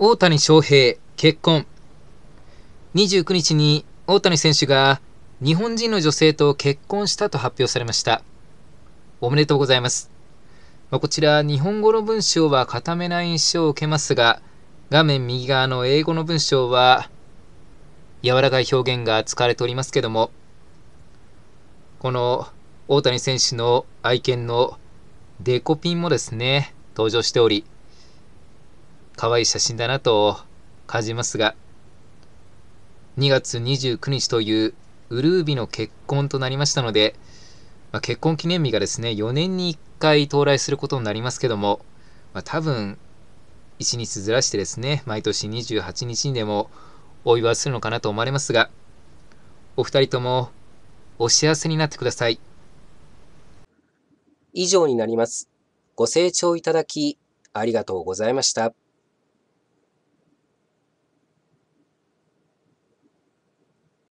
大谷翔平、結婚。29日に大谷選手が日本人の女性と結婚したと発表されました。おめでとうございます。まこちら、日本語の文章は固めない印象を受けますが、画面右側の英語の文章は、柔らかい表現が使われておりますけども、この大谷選手の愛犬のデコピンもですね、登場しており、可愛い写真だなと感じますが、2月29日というウルービの結婚となりましたので、まあ、結婚記念日がですね、4年に1回到来することになりますけども、まあ、多分、1日ずらしてですね、毎年28日にでもお祝いするのかなと思われますが、お二人ともお幸せになってください。以上になります。ご清聴いただき、ありがとうございました。